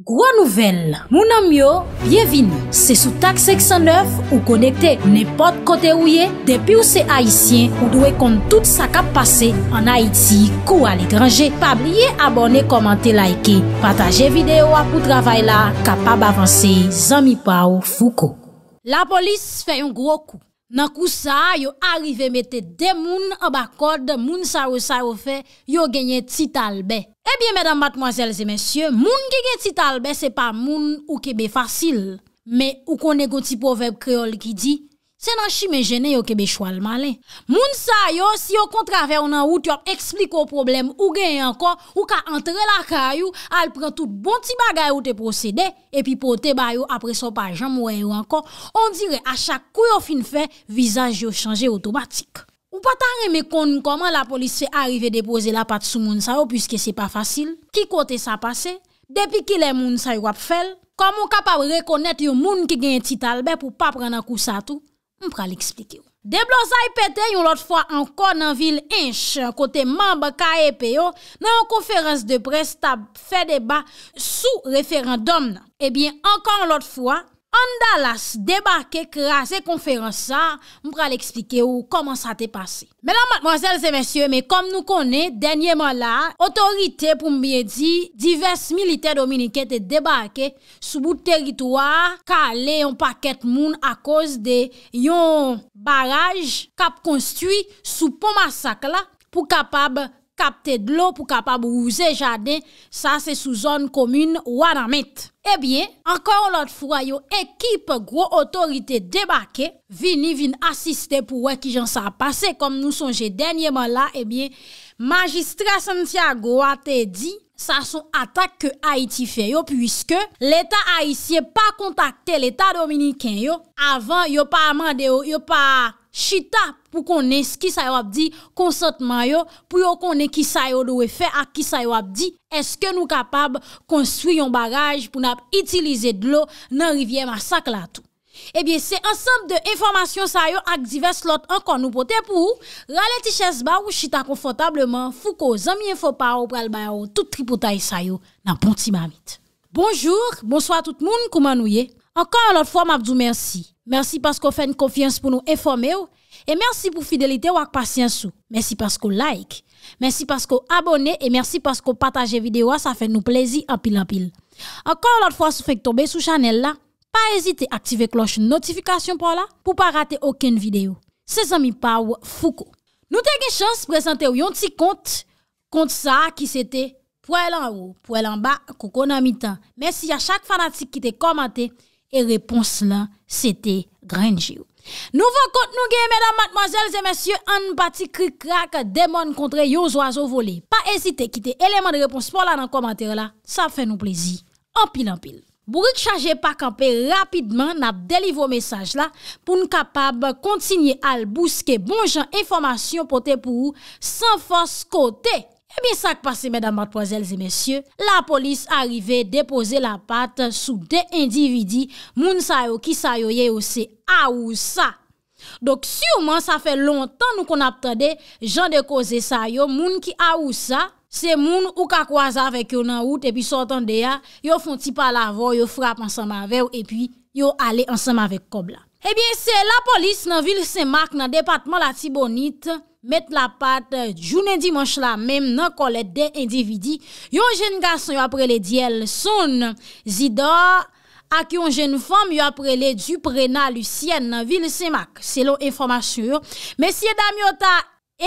Gro nouvel, mounan myo, bienvin, se sou tak 609 ou konekte, ne pot kote ou ye, depi ou se Haitien, ou dwe kont tout sa kap pase, an Haiti, kou al ekranje, pa blye abone, komante, laike, pataje videyo apou travay la, kapab avanse, zami pa ou fou kou. La polis fe yon gro kou. Na kousa yo arive mette de moun abakod moun sa ou sa ou fe yo genye titalbe. Ebyen eh mèdam batmwazèlze mèsyè, moun genye titalbe se pa moun ou kebe fasil. Mè ou kon negoti poveb kreol ki di. Se nan chi men jene yo kebe chwal malen. Moun sa yo, si yo kontraver nan wout yo expliko problem ou gen yon kon, ou ka entre la ka yo, al pren tout bon ti bagay ou te procede, epi pou te bayo apre so pa jan mouye yo ankon, on dire a chak kou yo fin fe, visaj yo chanje otomatik. Ou pa tan reme kon koman la polis fe arrive depoze la pat sou moun sa yo, pwiske se pa fasil, ki kote sa pase, depi ki le moun sa yo ap fel, kon moun kapab rekonet yo moun ki gen titalbe pou pa pran akousa tou, M pra li eksplike ou. De blozay pete, yon lot fwa an kon nan vil enche, kote mamba KAPO, nan konferans de prestab fedeba sou referandom nan. Ebyen, ankan lot fwa, An Dallas, debakè krasè konferans sa, mwen pral eksplike ou koman sa te pase. Mè nan mademoiselles et messieurs, mè kom nou konè, denye man la, otorite pou mwen biye di, divers milite dominikè te debakè sou bout teritouar, ka ale yon pakèt moun a koz de yon baraj kap konstuy sou pon masak la, pou kapab kapte dlo, pou kapab rouze jaden, sa se sou zon komoun Wanamit. Ebyen, ankon lot fwa yo ekip gro otorite debake, vini vin asiste pou wè ki jan sa pase. Kom nou sonje denye man la, ebyen, eh magistre Santiago a te di sa son atak ke Haiti fe yo puisque l'Etat Haitien pa kontakte l'Etat Dominikien yo avan yo pa amande yo, yo pa... Chita pou konen skis ayo ap di konsantman yo pou yo konen kis ayo do we fe ak kis ayo ap di eske nou kapab konstruyon bagaj pou nap itilize dlo nan rivye masakla tou. Ebyen se ansanp de informasyon sayo ak divers lot ankon nou pote pou ou rale tiches ba ou chita konfotableman fou ko zanmien fopa ou pralbaya ou tout tripotay sayo nan ponti mamit. Bonjour, bonswa tout moun kouman nou ye. Ankon anot fwa mabdou mersi. Mersi paskou fèn konfians pou nou enfome ou. E mersi pou fidelite ou ak pasyensou. Mersi paskou like. Mersi paskou abone. E mersi paskou pataje videyo a. Sa fè nou plezi apil-apil. Ankon ou lot fwa sou fèk tobe sou chanel la. Pa ezite aktive kloche notifikasyon pou la. Pou pa rate oken videyo. Se zami pa ou fuko. Nou te gen chans prezante ou yon ti kont. Kont sa ki se te. Pou elan ou pou elan ba. Koko nan mi tan. Mersi ya chak fanatik ki te komante. E repons la, sete granjio. Nouvo kont nou ge, mèdam, matmazèl, zè mèsyè, an bati kri krak demon kontre yo zo azo vole. Pa ezite, kite eleman de repons pou la nan komantère la, sa fè nou plezi. An pil an pil. Bourik chaje pa kampe rapidman na delivo mesaj la pou nou kapab kontinye al bouske bon jan informasyon pote pou ou san fos kote. Ebyen eh sa k passe mèdamat po zèlze mèsyè, la polis arive depoze la pat sou de individi moun sa yo ki sa yo ye yo se a ou sa. Dok si ouman sa fè lontan nou kon ap tade jan de koze sa yo moun ki a ou sa se moun ou ka kwa za vek yo nan wout e pi sotan de ya yo fonti pa la vo yo frap ansan ma vew e pi yo ale ansan ma vek kob la. Ebyen se la polis nan vil se mak nan depatman la tibonit... Met la pat jounen dimanche la mem nan kolet de individi. Yon jen gason yon aprele di el son zida ak yon jen fom yon aprele du prena lu sien nan vil semak. Selon informasyon. Mesye Damyota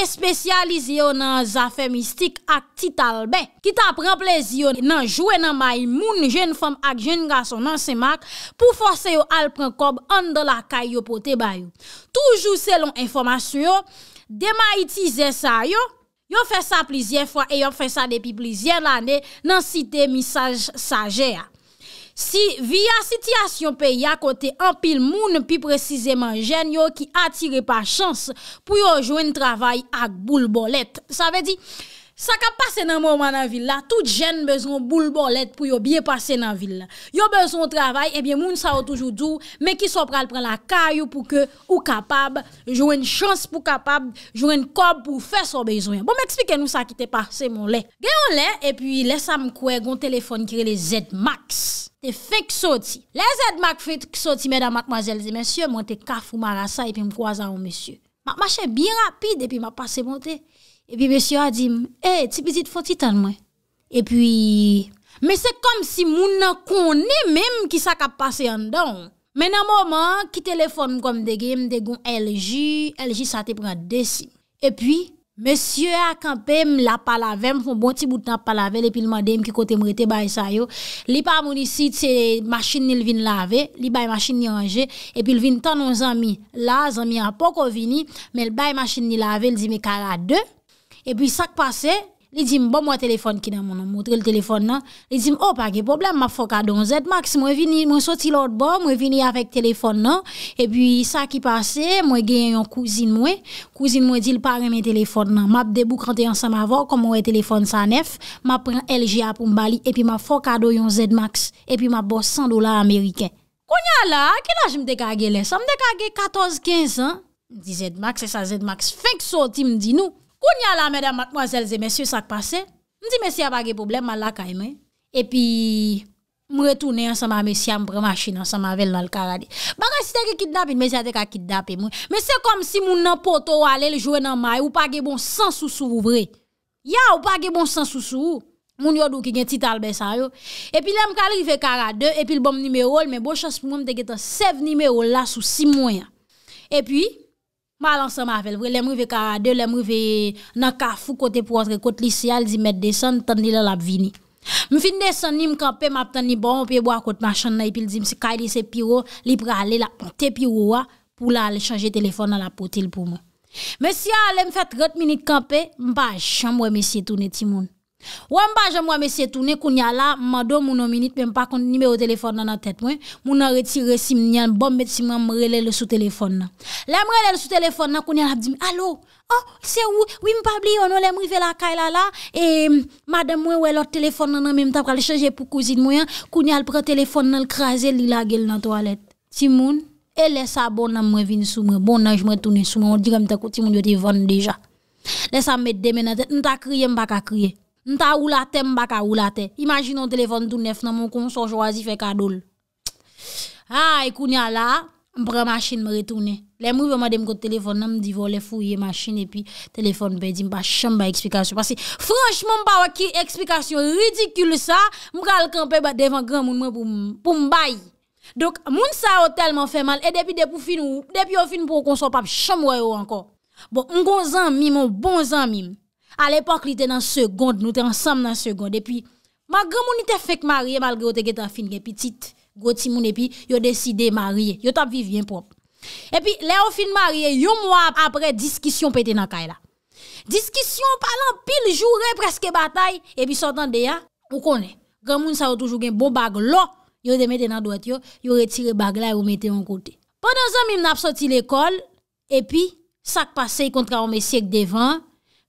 espesyalize yo nan zafen mistik ak tit albe. Kit apreplez yo nan jwen nan may moun jen fom ak jen gason nan semak pou fose yo alpren kob an de la kay yo pote bayou. Toujou selon informasyon. Dema itize sa yo, yo fe sa plizye fwa e yo fe sa depi plizye lane nan site misaj saje a. Si vi a sityasyon pe ya kote an pil moun, pi precizeman jen yo ki atire pa chans pou yo jwen travay ak bulbolet. Sa ve di... Sa ka pase nan mouman nan vil la, tout jen bezon boule bolet pou yo bie pase nan vil la. Yo bezon travay, ebyen eh moun sa ou toujou djou, me ki so pral pren la kayou pou ke ou kapab, jouen chans pou kapab, jouen kob pou fe so bezoyan. Bon, m'eksplike nou sa ki te pase, moun le. Gen yon e le, epyi lesa mkwe goun telefon kire le Z-Max. Te fek soti. Le Z-Max fek soti, mèda, mkwazel, de mèsyo, mwante kaf ou marasa epyi mkwaza ou mèsyo. Mwache bi rapide, epyi mwapase mwante. Epi mesye a di m, e, eh, ti pizit foti tan mwen? Epi, mè se kom si moun nan koni mèm ki sa kap pase yon don. Mè nan mouman, ki telefon m kom dege, m dege m elji, elji sa te pran de si. Epi, mesye a kampe m la palavem, m fon bon ti boutan palavem, epi m adem ki kote m rete bay sa yo. Li pa mouni si te masin ni lvin lave, li bay masin ni anje, epi lvin tan nou zanmi. La, zanmi a poko vini, mè lbay masin ni lave, ldi mi kara de. E pi sa ki pase, li di m bon mwen telefon ki nan moun an, moutre l telefon nan. Li di m, opa, ge problem, m ap fokado yon Z-Max, mwen soti lout bon, mwen vini avèk telefon nan. E pi sa ki pase, mwen gen yon kouzin mwen, kouzin mwen di l parè mwen telefon nan. M ap debou kante yon samavò, kon mwen telefon sa nef, m ap pren LGA pou m bali, e pi m ap fokado yon Z-Max, e pi m ap bò 100 dolar Ameriken. Konya la, ke la jim dekage lè, sa m dekage 14-15 an. Di Z-Max, e sa Z-Max, fèk soti m di nou. Koun ya la mèdèm matmoazèl zè mèsyè sakpase, mèsyè apage poublem, mal lakay mè, epi mou retounè an sa ma mèsyè, an prema chine, an sa ma vel nan l karadi. Mèsyè teke kiddap, mèsyè teke kiddap, mèsyè kom si moun nan poto wale, lè jwè nan may, ou page bon san sou sou vre. Ya ou page bon san sou sou, moun yodou ki gen tital besa yo. Epi lèm kalri fe karade, epi l bom nimeyol, mè bo chans pou moun teke te sev nimeyol la sou si moun ya. Epi, Ma lan sa mavel vwe, le mou ve karade, le mou ve nakafou kote pou antre kote lisya, li zi met desan, tan li la bon, la bvini. M fin desan ni m kapè, map tan li bon, pe bo akote ma chan naye, pi li zi msi kadi se piro, li pra ale la ponte piro wa, pou la ale chanje telefon nan la potil pou moun. Mè si a ale m fè 30 minit kapè, m pa chan mwen mè si etounet ti moun. Wè mba jè mwa mè sè toune koun yal la Mwa do moun o minute mwen pa konti nime o telefon nan a tèt mwen Moun an retire sim nyan Bon mè tsy mwen mrele lè sou telefon nan Lè mrele lè sou telefon nan koun yal ap di mwen Alo, oh, se ou Wè mpa bli yon ou lè mri ve la kaila la E madè mwen wè lòt telefon nan nan Mwen mta pral chanje pou kouzid mwen Koun yal pral telefon nan l krasè l lè la gel nan toalet Timoun E lè sa bon nan mwen vin sou mwen Bon nan jmè toune sou mwen Mwen di remte kouti mwen dwe te ven deja Lè Nta ou la te mba ka ou la te Imagin nou telefon tou nef nan moun konsor Jwazi fe kadole Ha ekoun ya la Mbra masin mre toune Le mou ve ma dem kote telefon nan mdi vo le fouye masin E pi telefon pe di mba chanm ba eksplikasyon Franschman mpa wakil eksplikasyon Ridikul sa Mka alkan pe ba devan gran moun mwen pou mbay Dok moun sa ou telman fe mal E depi depou fin ou Depi ou fin pou konsor pap chanm wè ou anko Bon mgon zan mim ou bon zan mim A l'epok li te nan segonde, nou te ansam nan segonde. E pi, ma gran moun li te fek marie malgrote getan fin ge, pi tit, go ti moun, e pi, yo deside marie. Yo tap viv yon prop. E pi, le yo fin marie, yon mwa apre diskisyon pe te nan kay la. Diskisyon palan pil jure, preske batay, e pi sotan deya, ou konen. Gran moun sa yo toujou gen bon bag lo, yo de mette nan doyot yo, yo retire bag la, yo mette yon kote. Pendan zan mi mna ap soti l'ekol, e pi, sak pase yon kontra ome syek devan,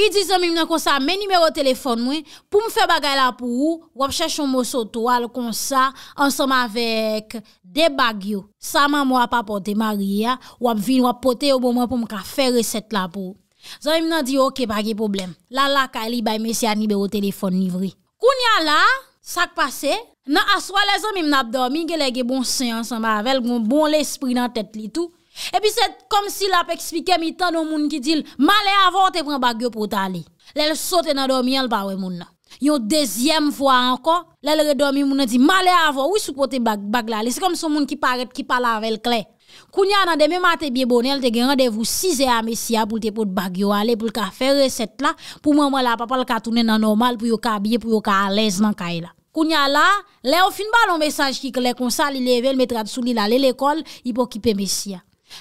I di zanmim nan konsa meni mero telefon mwen pou mfe bagay la pou ou wap chesyon mwoso to al konsa ansanman vek de bagyo. Sama mwa pa pote Maria wap vin wap pote yo bon mwen pou mka fe reset la pou ou. Zanmim nan di ok bagye problem. La la ka li bay mesi anni bero telefon nivri. Koun ya la sak pase nan aswa le zanmim nan apdo mi ge legye bon sen ansanman vek bon l espri nan tet li tou. E pi set kom si la pe eksplike mi tan nou moun ki dil, ma le avon te pren bagyo pou ta li. Le le sote nan domi al pa we moun la. Yo dezyem fwa anko, le le redomi moun la di, ma le avon, wisou pou te bag la li. Se kom son moun ki paret ki palavel kle. Koun ya nan de me matè biye bonel, te gen randevou 6e a mesya pou te pot bagyo ale, pou lka fè reset la, pou mwen mwen la papal katounen nan normal, pou yo ka biye, pou yo ka alez nan kay la. Koun ya la, le ou fin ba non mesaj ki kle, konsa li leve, metra di sou li la, le lek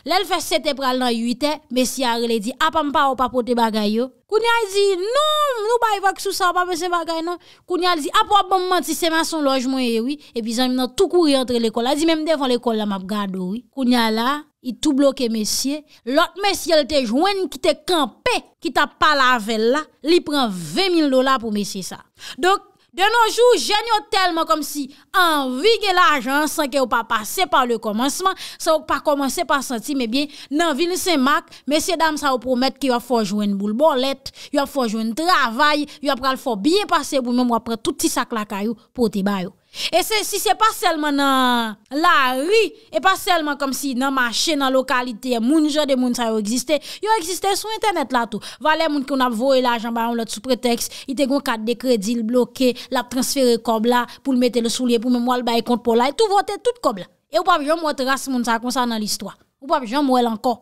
Lè l fè setè pral nan ywite, mesi a rele di apan pa ou pa pote bagay yo. Kounia li di nou, nou bay va kisou sa ou pa pote bagay nou. Kounia li di apan pa mwantise man son loj mwen ywi, e pizan mi nan tout kouri entre l'ekol. La di mèm devan l'ekol la map gado ywi. Kounia la, i tout bloke mesi. Lot mesi yel te jwen ki te kampe, ki ta pala vel la, li pren 20 000 dola pou mesi sa. Dok. Denonjou jenyo telman kom si anvi gen la jansan ke ou pa pase pa le komansman, sa ou pa komanse pa santi me bie nan vini se mak, mese dam sa ou promet ki yo fò jwen boule bolet, yo fò jwen travay, yo pral fò biye pase boule mèm wapre touti sak lakayou pou te bayou. E se se se pa selman nan la ri, e pa selman kom si nan machen nan lokalite, moun jade moun sa yo egziste, yo egziste sou internet la tou. Vale moun kon ap voe la, jamba yon lot sou preteks, ite gwen kat de kredil bloke, la ap transfere kob la, pou l mette le sou liye, pou mwen wale baye kont pou la, etou vote tout kob la. E ou pap jom wote rase moun sa konsan nan listwa. Ou pap jom wote lanko.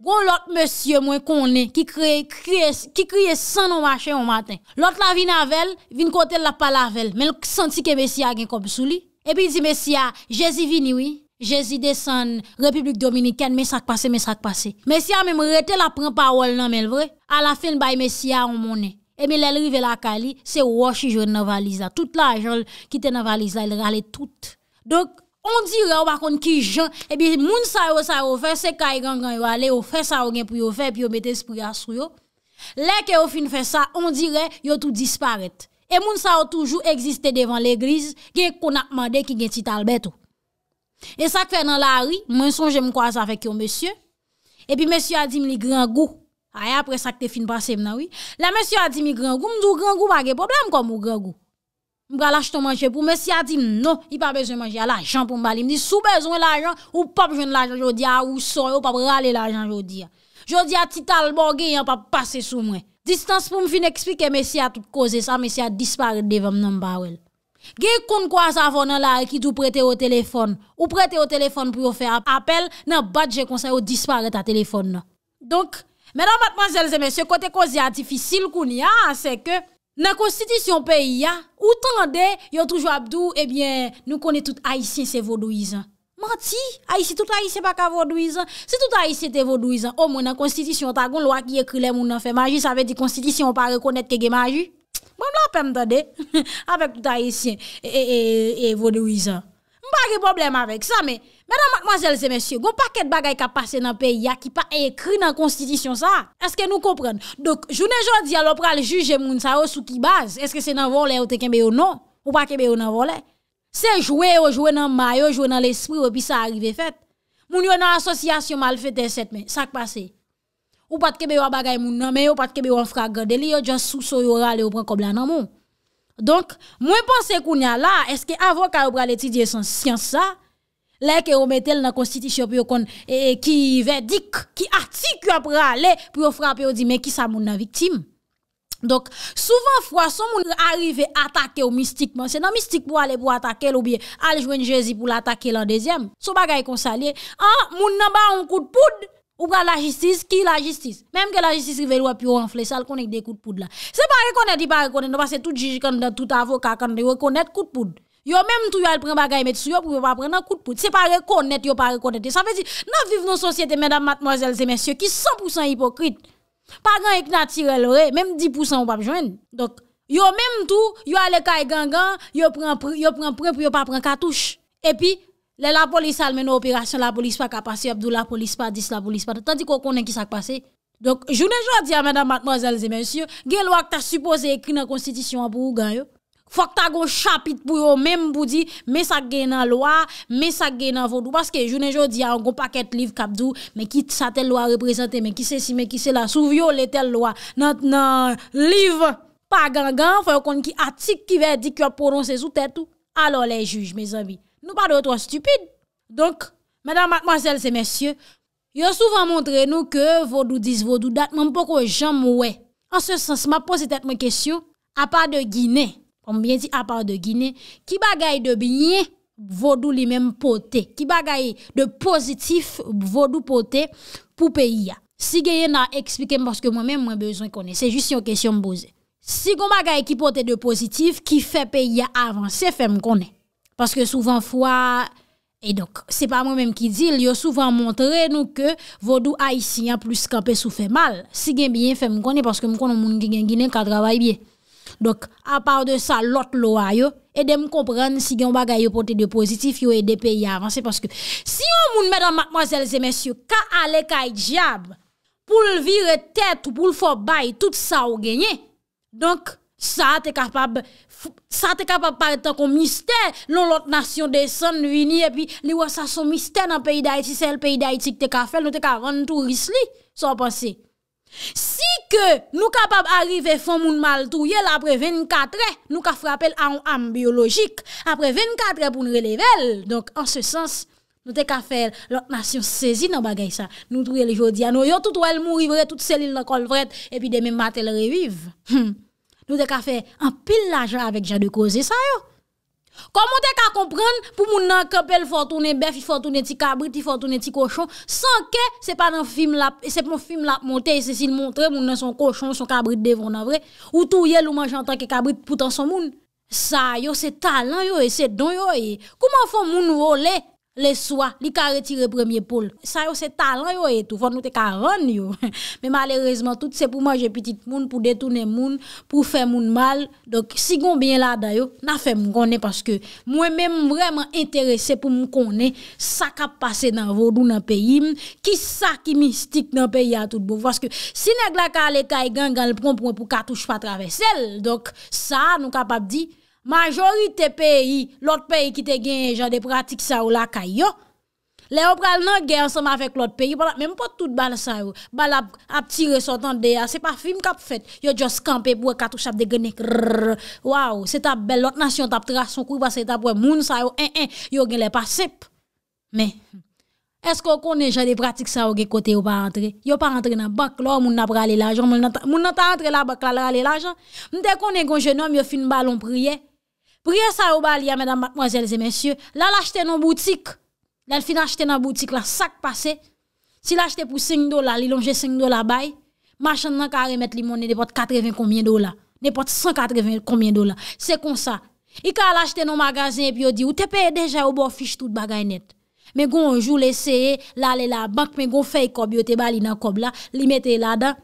Gon lot mèsyè mwen konè ki kriye san ou machè ou matè. Lot la vin avèl, vin kote la pal avèl. Men lè senti ke mèsyè gen kom sou li. E pi zi mèsyè, jèzi vin iwi, jèzi desen Republik Dominikèn, men sakpase, men sakpase. Mèsyè men mè rete la pran pa wol nan men vre. A la fin bay mèsyè ou mènyè. E men lè lè rive la kali, se wò chi jòl nan valiz la. Tout la jòl ki te nan valiz la, lè rale tout. Dok... On dirè wakon ki jan, epi moun sa yo sa yo fe, se ka yon yon yo ale, yo fe sa yo gen pou yo fe, pi yo metes pou yo asru yo. Le ke yo fin fe sa, on dirè yo tou disparet. E moun sa yo toujou eksiste devan l'eglize, gen konakman de ki gen tit albet ou. E sa k fè nan la ri, mwen son jè mkwaz avèk yon mesye. Epi mesye a di mi gran gou, aè apre sa k te fin pase mna wii. La mesye a di mi gran gou, mdou gran gou bagè problem kon mou gran gou. Mbra laj to manje pou, mesi a di, non, i pa bezon manje, a lajan pou mbali. Mdi sou bezon l ajan, ou pap jen l ajan, jodi a ou son, ou pap rale l ajan, jodi a. Jodi a tital, bon, gen yon pap pase sou mwen. Distans pou m fin eksplike, mesi a tout koze sa, mesi a dispare devan mba wel. Gen koun kwa sa fon nan la, ki tou prete o telefon. Ou prete o telefon pou yo fe apel, nan bat je konseyo dispare ta telefon nan. Donk, menan matman zelze, mesi, kote koze a difisil koun ya, se ke... Nan konstitisyon peyi ya, ou tan de, yo toujou Abdou, ebyen, nou kone tout aisyen se vodouizan. Mati, aisyen, tout aisyen baka vodouizan, se tout aisyen te vodouizan, ou mwen nan konstitisyon ta goun lwa ki ekrile moun nan fe maji, sa ve di konstitisyon pa rekonet kege maji, mwen bon, la pende de, avek tout aisyen e, e, e, e vodouizan. Mpare problem avek sa me, mwenan matmazelze mensyo, go paket bagay ka pase nan peyi ya ki pa e kri nan konstitisyon sa, eske nou kompren? Dok, jounen joun di alop pral juje moun sa yo sou ki baz, eske se nan volè ou te non? kembe yo nan? Ou pak kembe yo nan volè? Se jouè yo, jouè nan mayo, jouè nan l'esprit, ou pi sa arive fèt? Moun yo nan asosyasyon mal fèt et sèt men, sak pase? Ou pat kembe non, yo bagay non, moun nan, ou pat kembe yo an fragade li, yo djan souso yo rale yo pran koblan nan moun? Donk, mwen panse koun ya la, eske avon ka ou pral etidye san siyansa, la eke ou metel nan konstitisyon pou yo kon ki vedik, ki atik yo pral le pou yo frape ou di me ki sa moun nan viktim. Donk, souvan fwa, son moun arive atake ou mistikman, se nan mistik pou ale pou atake loupie, ale jwen jezi pou l'atake lan dezyem, sou bagay konsalyen, an, moun nan ba ou mkout poud, Ou pran la jistis, ki la jistis? Mem ke la jistis rivelo api ou anfle, sa l konek de kout poud la. Se pa rekonet, di pa rekonet, nou pas se tout jiji, tout avoka, kan de yo rekonet kout poud. Yo mem tou yo al pren bagay met sou, yo pou yo pa prenen kout poud. Se pa rekonet, yo pa rekonet. E sa vezi, nan viv nou sosyete, medam, matmoazel, zemensyo, ki 100% hipokrite. Pa gan ek na tire lore, mem 10% ou pa pjwen. Yo mem tou, yo al ekay gangan, yo pren pre, yo pren pre, yo pa pren katouche. E pi... Le la polis almen nou operasyon, la polis pa kapasi, abdou la polis pa, dis la polis pa. Tandik ou konen ki sak pase. Donk, jounen joun di a, mèdame, mademoiselles et mènsieurs, gen lwa ki ta suppose ekri nan konstitisyon apou ou gan yo. Fwa ki ta gon chapit pou yo, mèm boudi, mè sak gen nan lwa, mè sak gen nan vodou. Paske, jounen joun di a, an gon paket liv kapdou, mè ki sa tel lwa represente, mè ki se si, mè ki se la, sou vyo le tel lwa. Nant nan liv pa gan gan, fwa yo konen ki atik ki vè di ki yo prononse sou tèt Nou pa de wot wot stupide. Donk, madame, mademoiselles et messieurs, yon souvan montre nou ke vodou dis, vodou dat, mwen mpoko jen mwwe. An se sens, ma pose tet mwen kesyon, a pa de Gine, mwen mwen di a pa de Gine, ki bagaye de binyen, vodou li mwen pote. Ki bagaye de pozitif, vodou pote pou peyi ya. Si genye nan eksplike mwoske mwen mwen mwen bezon kone, se jist yon kesyon mwose. Si kon bagaye ki pote de pozitif, ki fè peyi ya avansè, fè m konen. Parce que souvent, fois, et donc, c'est pas moi-même qui dis, y a souvent montré nous que vaudou haïtien plus campé sous fait mal. Si bien bien fait, me connais parce que me connais moun gen qui travaille bien. Donc, à part de ça, l'autre loi yo, et de me comprendre si gen bagay yo côté de positif yo aide des pays avancer. parce que si on moun mesdames mademoiselles et messieurs, ka ale ka diab, pour le virer tête ou pour le faire bail tout ça ou gagner. Donc, ça t'es capable Sa te kapap partan kon mistè, nou lòt nasyon deson vini, epi li wò sa son mistè nan peyi da iti, sel peyi da iti ke te ka fel, nou te ka vann tou risli, son panse. Si ke nou kapap arrive fon moun mal tou yel, apre 24è, nou ka frapel an biologik, apre 24è pou nou relevel, donk an se sens, nou te ka fel lòt nasyon sezi nan bagay sa, nou tou yel jodi anoyon, tout wèl mou rivre, tout selil nan kol fret, epi demè matèl reviv. Hmm. Nou te ka fe an pil la jan avèk jan de koze sa yo. Koman te ka kompren pou moun nan kepel fortounen bef, fortounen ti kabrit, fortounen ti koshon, san ke se pa nan film lap, se pa nan film lap montè, se si l montè moun nan son koshon, son kabrit devon avre, ou tou ye louman jantan ke kabrit poutan son moun. Sa yo, se talan yo, se don yo, koman fon moun volè, le soa, li ka retire premier pol sa yo se talan yo e tout fon nou te ka ron yo me malerezman tout se pou maje petit moun pou detounen moun, pou fe moun mal si gonden bon. la dayo, na fe m konen paske mwen men m vreman interese pou m konen sa ka pase nan vodu nan pey ki sa ki mi stik nan pey yatout bo, foske si ne g laka le ka y gan gan lpon pou katouch pa travessel dok sa nou kap ap di mala Majori te peyi, lot peyi ki te gen jan de pratik sa ou la ka yo. Le yo pral nan gen anseman fek lot peyi, menm po tout ban sa ou, ban la ap tire sotan de ya, se pa film kap fet, yo just kampe pou e katou chap de genek. Waw, se tap bel, lot nasyon tap tra son kou, bas se tap pou e moun sa ou, en en, yo gen le pa sep. Men, esko konen jan de pratik sa ou gen kote yo pa rentre? Yo pa rentre nan baklo, moun nan prale la jan, moun nan ta rentre la bakla, lale la jan. Mwen de konen konje nom, yo fin balon priye, Prie sa ou bali a mèdam batmwazèl zè mèsyè, lal achète nan boutik, lal fin achète nan boutik la sak pase, si lachète pou 5 dola, li lonje 5 dola bay, machan nan ka remèt li mounè depot 80 konbyen dola, depot 180 konbyen dola. Se konsa, i ka lachète nan magazin epi yo di ou tepeye deja ou bo fich tout bagay net. Me gon jou leseye, lalè la bank me gon fèy kob yo tebali nan kob la, li mette la dan.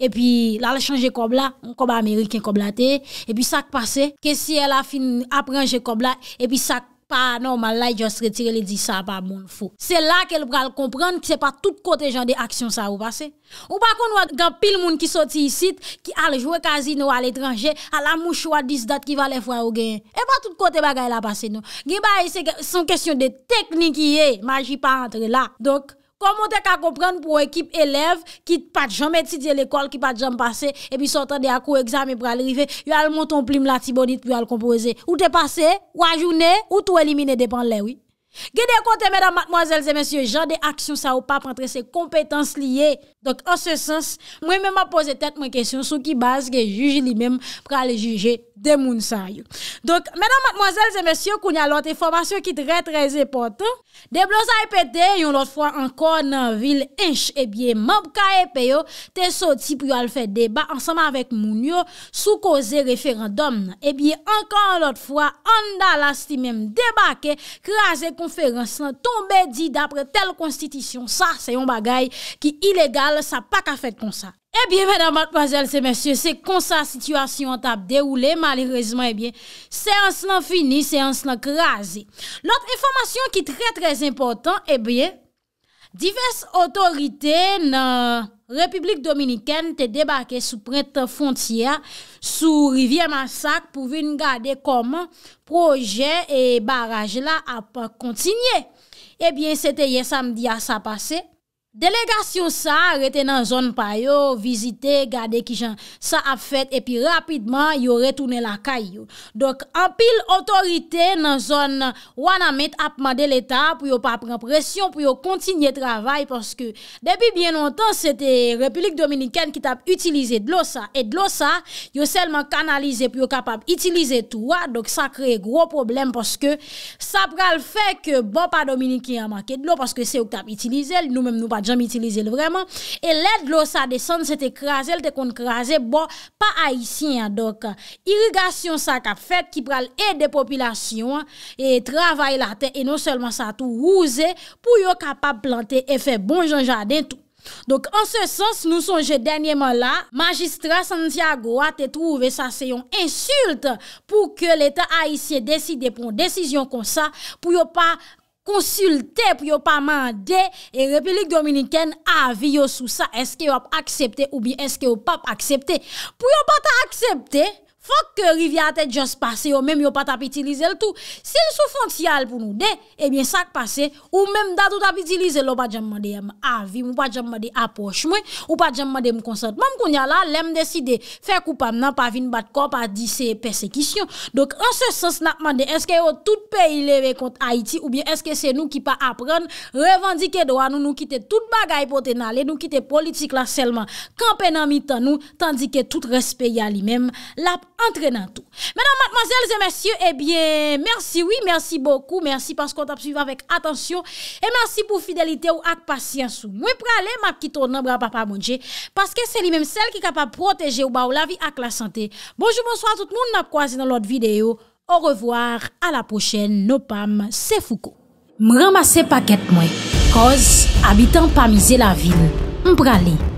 E pi la la chanje kob la, kon ba Amerik yon kob la te, e pi sak pase, ke si la fin aprenje kob la, e pi sak pa normal la, yon se retire le di sa pa moun fou. Se la ke l pral kompran, se pa tout kote jan de aksyon sa ou pase. Ou pa kon wad gan pil moun ki soti yisit, ki al jwe kazino al etranje, al amouch wad dis dat ki va le fwa ou gen. E pa tout kote bagay la pase nou. Ge ba yise son kestyon de teknik ye, maji pa antre la. Dok... Koman te ka komprende pou ekip eleve ki pat jom etidye l'ekol, ki pat jom pase, epi sotan de akou eksame pou alrive, yo al monton plim la tibonit pou al kompose. Ou te pase, ou ajoune, ou tou elimine, depan lewi. Gede kontemèda matmoazèlze mensyo, jan de aksyon sa ou pa pantre se kompetans liye. Dok an se sens, mwen mèma pose tèt mwen kesyon sou ki baz ge juji li mèm pou al juje. de moun sa yon. Donk, menan matmoazel, zemesyo, koun ya lote formasyon ki tre tre zepote. De blozay pete, yon lote fwa ankon nan vil enj, eh ebyen, mab ka epeyo te soti pou yon alfet deba ansama avèk moun yo sou koze referandom. Ebyen, eh ankan lote fwa, an da lasti mèm debake, kreazè konferansan tombe di dapre tel konstitisyon. Sa, se yon bagay ki ilegal, sa pa ka fèt kon sa. Eh bien, mèdamat, pasèl, se mèsyè, se konsa, situasyon tap deroule, malirezman, eh bien, se ans nan fini, se ans nan krasi. Notre information qui est très très important, eh bien, diverses autorités dans la République dominicaine te débarquè sous printes frontières, sous rivières massacres, pouvent garder comme projet et barrage là à continuer. Eh bien, c'était hier samedi à sa passée. delegasyon sa rete nan zon pa yo, vizite, gade ki jan sa ap fet, epi rapidman yo retoune la kay yo. Dok, apil otorite nan zon wana met ap made l'Etat pou yo pa pren presyon, pou yo kontinye travay, porske depi bien anton, sete Republik Dominiken ki tap utilize dlo sa, et dlo sa yo selman kanalize pou yo kapap utilize touwa, dok sa kreye gro problem, porske sa pral fe ke bon pa Dominiken a make dlo, porske se yo tap utilize, nou menm nou pat Jam itilizele vreman. E led lo sa de sante se te kraze. El te kont kraze. Bon, pa aisyen. Dok, irigasyon sa ka fet ki pral e de popilasyon. E travay la ten. E non selman sa tou ouze. Pou yo kapap plante e fe bon janjaden tou. Dok, an se sens nou sonje denyeman la. Magistra Santiago a te trouve sa se yon insulte. Pou ke l'Etat aisyen deside pon desisyon kon sa. Pou yo pa... konsulte pou yo pa mande, e Republik Dominiken avi yo sou sa, eske yo ap aksepte ou bi eske yo pa ap aksepte. Pou yo pa ta aksepte, Fok ke rivi a te just pase yo, mèm yo pat ap itilize l tout. Se l soufant si al pou nou de, ebyen sak pase, ou mèm dat ou tap itilize l, ou pa djam mèm de m avim, ou pa djam mèm de apoch mwen, ou pa djam mèm de m konsant. Mèm konya la, lèm deside fek ou pam nan, pa vin bat kor, pa di se persekisyon. Dok, an se sens nap mèm de, eske yo tout peyi leve kont Haiti, oubyen eske se nou ki pa apren, revendike doan nou, nou kite tout bagay poten ale, nou kite politik la selman, kampè nan mitan nou, tand Entrenan tou. Menan matmazel, zemensye, ebyen, eh mersi, wii, mersi bokou, mersi, paskou, tap suivan vek atensyon, e mersi pou fidelite ou ak pasyansou. Mwen prale, map kitounan, mwen papamonje, paske se li menm sel ki kapap proteje ou ba ou la vi ak la sante. Bonjou, monswa, tout moun nap kwa zi nan lot videyo. Ou revoar, a la pochen, nopam, se foukou. Mwen ramase paket mwen, koz, abitan pamize la vil, mwen prale.